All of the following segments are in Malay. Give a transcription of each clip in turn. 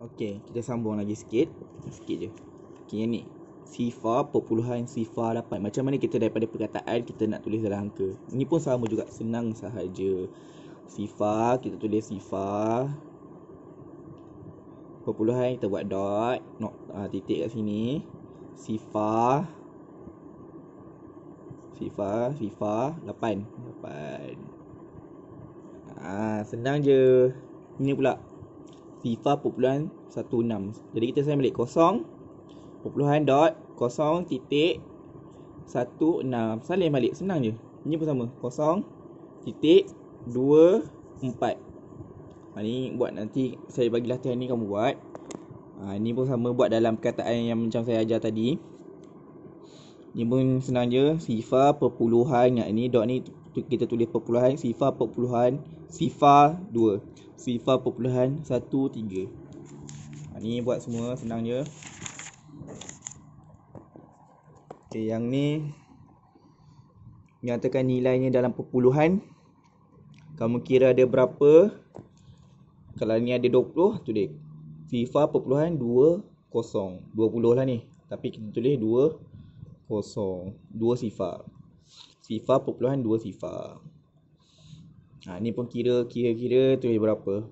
Okey, kita sambung lagi sikit. Sikit je. Okey, yang ni. Sifar, perpuluhan sifar dapat. Macam mana kita daripada perkataan kita nak tulis dalam angka. Ini pun sama juga. Senang sahaja. Sifar, kita tulis sifar. Perpuluhan, kita buat dot. Not, uh, titik kat sini. Sifar. Sifar, sifar, lapan. Lapan. Ah, senang je. Ini pula. FIFA 0.16 Jadi kita sign balik 0.0.0.16 Salin balik senang je Ini pun sama 0.24 ha, Ini buat nanti saya bagi latihan ni kamu buat ha, Ni pun sama buat dalam perkataan yang macam saya ajar tadi Ini pun senang je FIFA perpuluhan yang ni Dot ni kita tulis perpuluhan sifar perpuluhan sifar 2 sifar perpuluhan 1 3 ha, ni buat semua senang je okey yang ni nyatakan nilainya dalam perpuluhan kamu kira ada berapa kalau ni ada 20 tu dek sifar perpuluhan 2 kosong 20 lah ni tapi kita tulis 2 kosong dua sifar sifar perpuluhan 2 sifar. Ha, ni pun kira kira-kira tu berapa.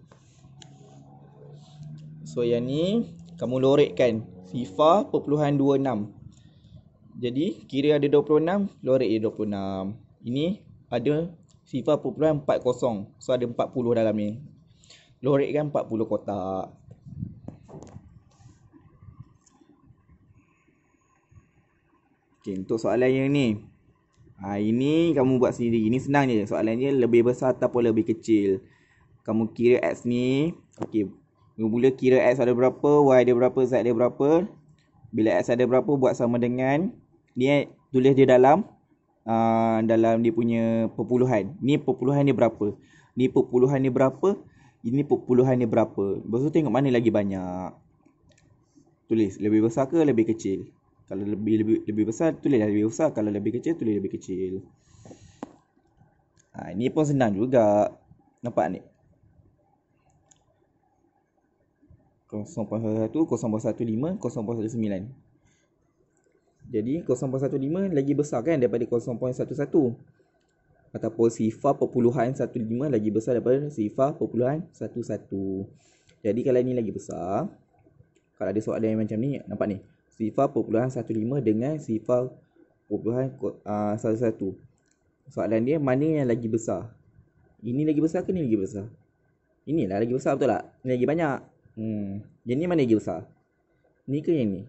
So yang ni kamu lorekkan sifar perpuluhan 26. Jadi kira ada 26, lorek dia 26. Ini ada sifar perpuluhan 40. So ada 40 dalam ni. Lorekkan 40 kotak. Okay, untuk soalan yang ni, Ha, ini kamu buat sendiri. Ini senang je. Soalan dia lebih besar ataupun lebih kecil. Kamu kira X ni. Okey. Kamu boleh kira X ada berapa, Y ada berapa, Z ada berapa. Bila X ada berapa buat sama dengan. Dia eh, tulis dia dalam. Uh, dalam dia punya perpuluhan. Ni perpuluhan ni berapa. Ni perpuluhan ni berapa. Ini perpuluhan ni berapa. Lepas tu tengok mana lagi banyak. Tulis lebih besar ke lebih kecil. Kalau lebih lebih lebih besar tulislah lebih besar, kalau lebih kecil tulis lebih kecil. Ha, ini pun senang juga. Nampak ni? 0.11, 0.15, Jadi 0.15 lagi besar kan daripada 0.11 Ataupun sifar perpuluhan 15 lagi besar daripada sifar perpuluhan 11 Jadi kalau ini lagi besar Kalau ada soalan yang macam ni, nampak ni sifar perpuluhan 1.5 dengan sifar perpuluhan uh, 1.1 Soalan dia mana yang lagi besar? Ini lagi besar ke ni lagi besar? Inilah lagi besar betul tak? Ini lagi banyak hmm. Yang ni mana lagi besar? Ni ke yang ni?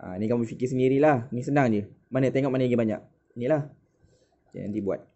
Ha, ni kamu fikir sendirilah Ni senang je Mana tengok mana lagi banyak Inilah Jadi nanti buat